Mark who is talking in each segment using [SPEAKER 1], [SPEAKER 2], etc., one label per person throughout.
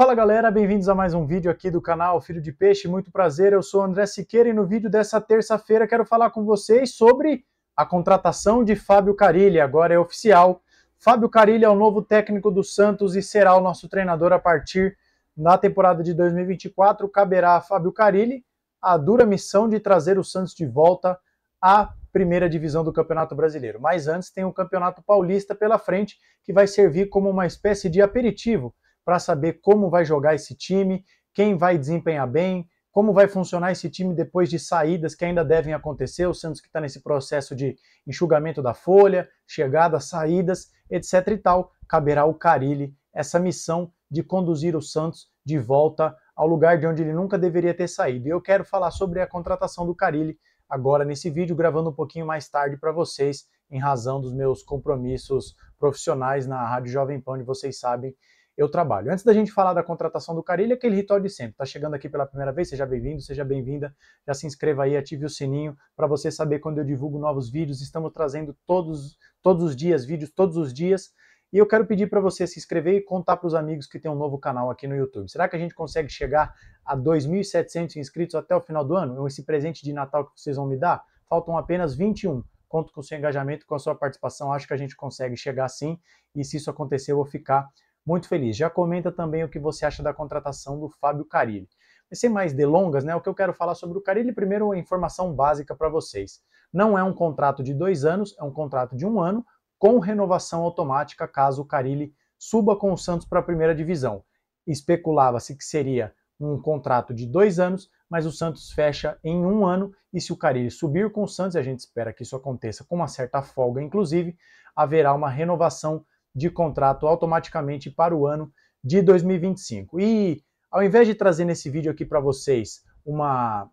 [SPEAKER 1] Fala galera, bem-vindos a mais um vídeo aqui do canal Filho de Peixe, muito prazer, eu sou André Siqueira e no vídeo dessa terça-feira quero falar com vocês sobre a contratação de Fábio Carilli, agora é oficial. Fábio Carilli é o novo técnico do Santos e será o nosso treinador a partir da temporada de 2024, caberá a Fábio Carilli a dura missão de trazer o Santos de volta à primeira divisão do Campeonato Brasileiro. Mas antes tem o Campeonato Paulista pela frente, que vai servir como uma espécie de aperitivo para saber como vai jogar esse time, quem vai desempenhar bem, como vai funcionar esse time depois de saídas que ainda devem acontecer, o Santos que está nesse processo de enxugamento da folha, chegadas, saídas, etc e tal, caberá ao Carilli essa missão de conduzir o Santos de volta ao lugar de onde ele nunca deveria ter saído. E eu quero falar sobre a contratação do Carilli agora nesse vídeo, gravando um pouquinho mais tarde para vocês, em razão dos meus compromissos profissionais na Rádio Jovem Pan, e vocês sabem eu trabalho. Antes da gente falar da contratação do Carilho, é aquele ritual de sempre. Está chegando aqui pela primeira vez, seja bem-vindo, seja bem-vinda. Já se inscreva aí, ative o sininho para você saber quando eu divulgo novos vídeos. Estamos trazendo todos, todos os dias vídeos, todos os dias. E eu quero pedir para você se inscrever e contar para os amigos que tem um novo canal aqui no YouTube. Será que a gente consegue chegar a 2.700 inscritos até o final do ano? Esse presente de Natal que vocês vão me dar? Faltam apenas 21. Conto com o seu engajamento, com a sua participação. Acho que a gente consegue chegar sim. E se isso acontecer, eu vou ficar muito feliz. Já comenta também o que você acha da contratação do Fábio Carilli. Mas sem mais delongas, né, o que eu quero falar sobre o Carilli, primeiro uma informação básica para vocês. Não é um contrato de dois anos, é um contrato de um ano, com renovação automática caso o Carilli suba com o Santos para a primeira divisão. Especulava-se que seria um contrato de dois anos, mas o Santos fecha em um ano. E se o Carilli subir com o Santos, e a gente espera que isso aconteça com uma certa folga, inclusive, haverá uma renovação de contrato automaticamente para o ano de 2025. E ao invés de trazer nesse vídeo aqui para vocês uma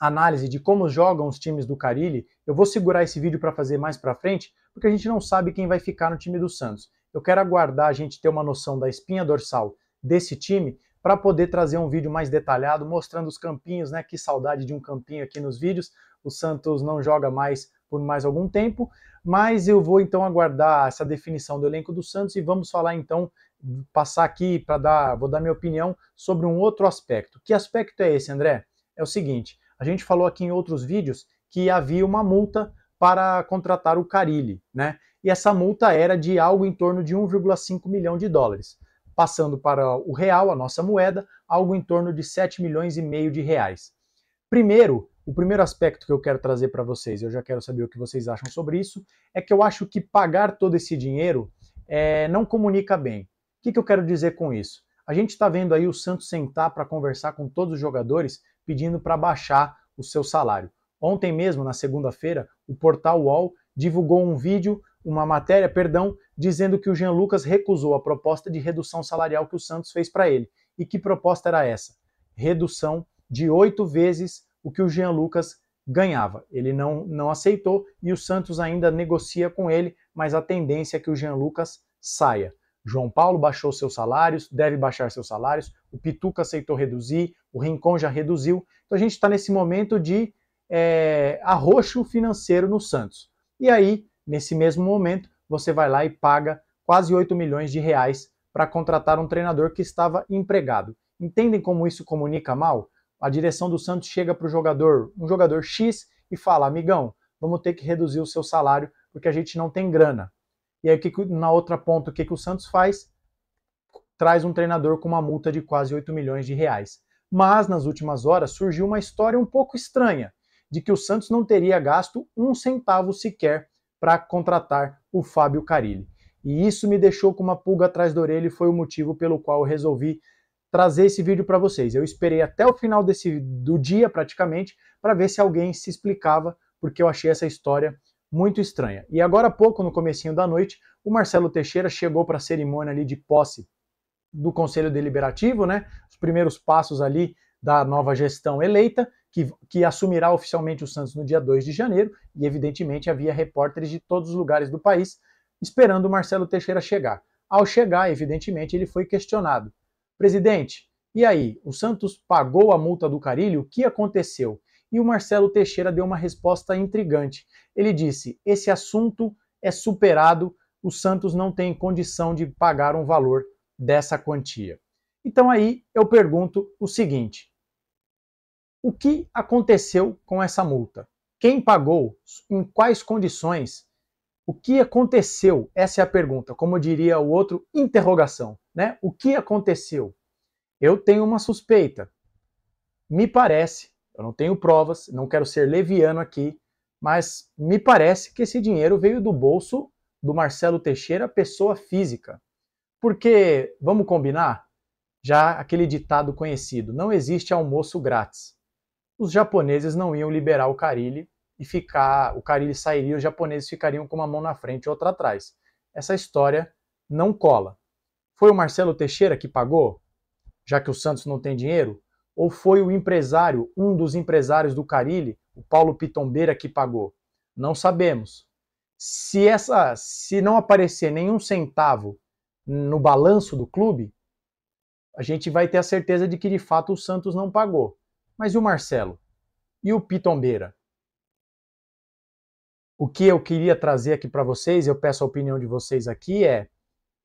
[SPEAKER 1] análise de como jogam os times do Carilli, eu vou segurar esse vídeo para fazer mais para frente, porque a gente não sabe quem vai ficar no time do Santos. Eu quero aguardar a gente ter uma noção da espinha dorsal desse time para poder trazer um vídeo mais detalhado mostrando os campinhos, né? Que saudade de um campinho aqui nos vídeos. O Santos não joga mais por mais algum tempo, mas eu vou então aguardar essa definição do elenco do Santos e vamos falar então passar aqui para dar, vou dar minha opinião sobre um outro aspecto. Que aspecto é esse, André? É o seguinte, a gente falou aqui em outros vídeos que havia uma multa para contratar o Carilli, né? E essa multa era de algo em torno de 1,5 milhão de dólares, passando para o real, a nossa moeda, algo em torno de 7 milhões e meio de reais. Primeiro, o primeiro aspecto que eu quero trazer para vocês, eu já quero saber o que vocês acham sobre isso, é que eu acho que pagar todo esse dinheiro é, não comunica bem. O que, que eu quero dizer com isso? A gente está vendo aí o Santos sentar para conversar com todos os jogadores pedindo para baixar o seu salário. Ontem mesmo, na segunda-feira, o portal UOL divulgou um vídeo, uma matéria, perdão, dizendo que o Jean Lucas recusou a proposta de redução salarial que o Santos fez para ele. E que proposta era essa? Redução de oito vezes o que o Jean Lucas ganhava. Ele não, não aceitou e o Santos ainda negocia com ele, mas a tendência é que o Jean Lucas saia. João Paulo baixou seus salários, deve baixar seus salários, o Pituca aceitou reduzir, o Rincon já reduziu. Então a gente está nesse momento de é, arroxo financeiro no Santos. E aí, nesse mesmo momento, você vai lá e paga quase 8 milhões de reais para contratar um treinador que estava empregado. Entendem como isso comunica mal? a direção do Santos chega para o jogador, um jogador X, e fala: amigão, vamos ter que reduzir o seu salário porque a gente não tem grana. E aí, na outra ponta, o que, que o Santos faz? Traz um treinador com uma multa de quase 8 milhões de reais. Mas, nas últimas horas, surgiu uma história um pouco estranha de que o Santos não teria gasto um centavo sequer para contratar o Fábio Carilli. E isso me deixou com uma pulga atrás da orelha e foi o motivo pelo qual eu resolvi trazer esse vídeo para vocês. Eu esperei até o final desse, do dia, praticamente, para ver se alguém se explicava, porque eu achei essa história muito estranha. E agora há pouco, no comecinho da noite, o Marcelo Teixeira chegou para a cerimônia ali de posse do Conselho Deliberativo, né? Os primeiros passos ali da nova gestão eleita, que, que assumirá oficialmente o Santos no dia 2 de janeiro, e evidentemente havia repórteres de todos os lugares do país esperando o Marcelo Teixeira chegar. Ao chegar, evidentemente, ele foi questionado Presidente, e aí? O Santos pagou a multa do Carilho? O que aconteceu? E o Marcelo Teixeira deu uma resposta intrigante. Ele disse: esse assunto é superado, o Santos não tem condição de pagar um valor dessa quantia. Então aí eu pergunto o seguinte: o que aconteceu com essa multa? Quem pagou? Em quais condições? O que aconteceu? Essa é a pergunta, como diria o outro, interrogação, né? O que aconteceu? Eu tenho uma suspeita. Me parece, eu não tenho provas, não quero ser leviano aqui, mas me parece que esse dinheiro veio do bolso do Marcelo Teixeira, pessoa física. Porque, vamos combinar? Já aquele ditado conhecido: não existe almoço grátis. Os japoneses não iam liberar o Carilli e ficar, o Carilli sairia, os japoneses ficariam com uma mão na frente e outra atrás. Essa história não cola. Foi o Marcelo Teixeira que pagou, já que o Santos não tem dinheiro? Ou foi o empresário, um dos empresários do Carilli, o Paulo Pitombeira, que pagou? Não sabemos. Se, essa, se não aparecer nenhum centavo no balanço do clube, a gente vai ter a certeza de que de fato o Santos não pagou. Mas e o Marcelo? E o Pitombeira? o que eu queria trazer aqui para vocês, eu peço a opinião de vocês aqui, é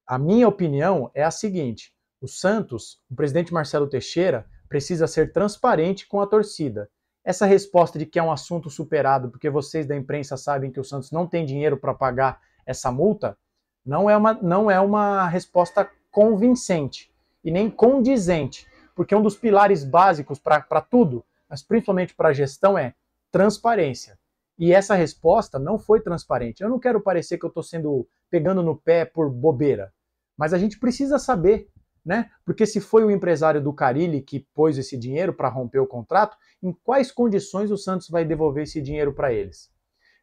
[SPEAKER 1] a minha opinião é a seguinte: o Santos, o presidente Marcelo Teixeira, precisa ser transparente com a torcida. Essa resposta de que é um assunto superado, porque vocês da imprensa sabem que o Santos não tem dinheiro para pagar essa multa, não é, uma, não é uma resposta convincente e nem condizente, porque um dos pilares básicos para tudo, mas principalmente para a gestão, é transparência. E essa resposta não foi transparente. Eu não quero parecer que eu estou sendo pegando no pé por bobeira, mas a gente precisa saber, né? Porque se foi o empresário do Carilli que pôs esse dinheiro para romper o contrato, em quais condições o Santos vai devolver esse dinheiro para eles?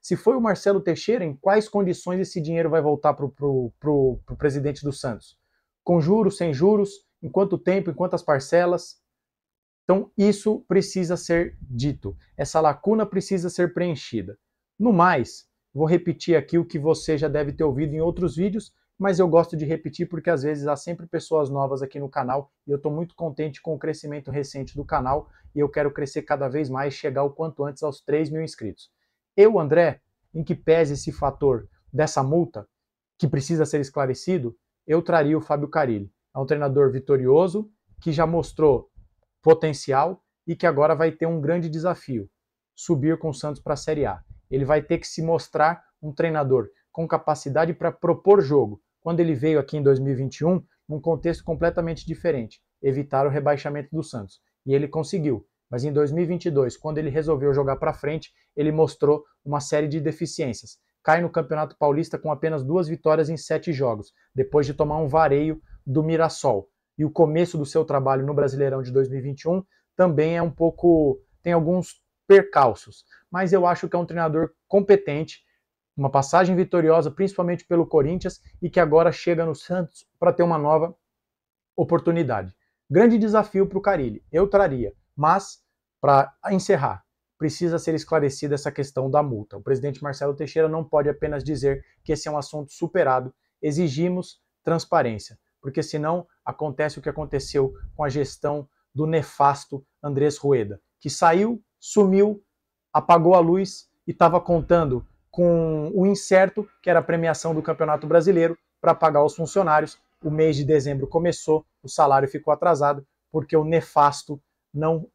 [SPEAKER 1] Se foi o Marcelo Teixeira, em quais condições esse dinheiro vai voltar para o presidente do Santos? Com juros, sem juros, em quanto tempo, em quantas parcelas? Então, isso precisa ser dito, essa lacuna precisa ser preenchida. No mais, vou repetir aqui o que você já deve ter ouvido em outros vídeos, mas eu gosto de repetir porque às vezes há sempre pessoas novas aqui no canal e eu estou muito contente com o crescimento recente do canal e eu quero crescer cada vez mais, chegar o quanto antes aos 3 mil inscritos. Eu, André, em que pese esse fator dessa multa, que precisa ser esclarecido, eu traria o Fábio Carilli. É um treinador vitorioso que já mostrou potencial e que agora vai ter um grande desafio: subir com o Santos para a Série A. Ele vai ter que se mostrar um treinador com capacidade para propor jogo. Quando ele veio aqui em 2021, num contexto completamente diferente, evitar o rebaixamento do Santos. E ele conseguiu. Mas em 2022, quando ele resolveu jogar para frente, ele mostrou uma série de deficiências. Cai no Campeonato Paulista com apenas duas vitórias em sete jogos, depois de tomar um vareio do Mirassol e o começo do seu trabalho no Brasileirão de 2021 também é um pouco. tem alguns percalços. Mas eu acho que é um treinador competente, uma passagem vitoriosa, principalmente pelo Corinthians, e que agora chega no Santos para ter uma nova oportunidade. Grande desafio para o Carilli, eu traria, mas para encerrar, precisa ser esclarecida essa questão da multa. O presidente Marcelo Teixeira não pode apenas dizer que esse é um assunto superado, exigimos transparência, porque senão acontece o que aconteceu com a gestão do nefasto Andrés Rueda, que saiu, sumiu, apagou a luz e estava contando com o incerto, que era a premiação do Campeonato Brasileiro, para pagar os funcionários. O mês de dezembro começou, o salário ficou atrasado, porque o nefasto não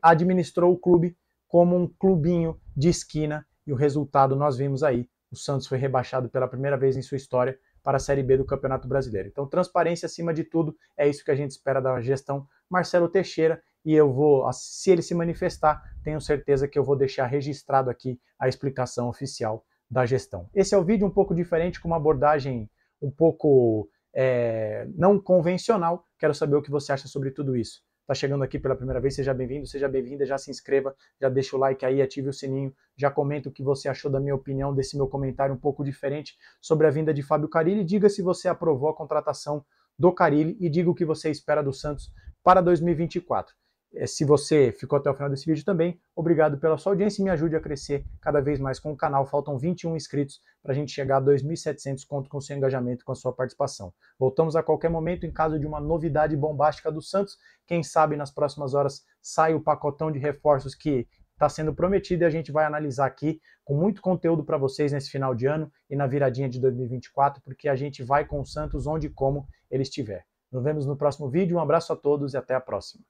[SPEAKER 1] administrou o clube como um clubinho de esquina e o resultado nós vimos aí. O Santos foi rebaixado pela primeira vez em sua história para a Série B do Campeonato Brasileiro. Então, transparência acima de tudo, é isso que a gente espera da gestão Marcelo Teixeira. E eu vou, se ele se manifestar, tenho certeza que eu vou deixar registrado aqui a explicação oficial da gestão. Esse é o vídeo um pouco diferente, com uma abordagem um pouco é, não convencional. Quero saber o que você acha sobre tudo isso está chegando aqui pela primeira vez, seja bem-vindo, seja bem-vinda, já se inscreva, já deixa o like aí, ative o sininho, já comenta o que você achou da minha opinião, desse meu comentário um pouco diferente sobre a vinda de Fábio Carilli, diga se você aprovou a contratação do Carilli e diga o que você espera do Santos para 2024. Eh, se você ficou até o final desse vídeo também, obrigado pela sua audiência e me ajude a crescer cada vez mais com o canal. Faltam 21 inscritos para a gente chegar a 2.700, conto com seu engajamento com a sua participação. Voltamos a qualquer momento em caso de uma novidade bombástica do Santos. Quem sabe nas próximas horas sai o pacotão de reforços que está sendo prometido e a gente vai analisar aqui com muito conteúdo para vocês nesse final de ano e na viradinha de 2024, porque a gente vai com o Santos onde e como ele estiver. Nos vemos no próximo vídeo, um abraço a todos e até a próxima.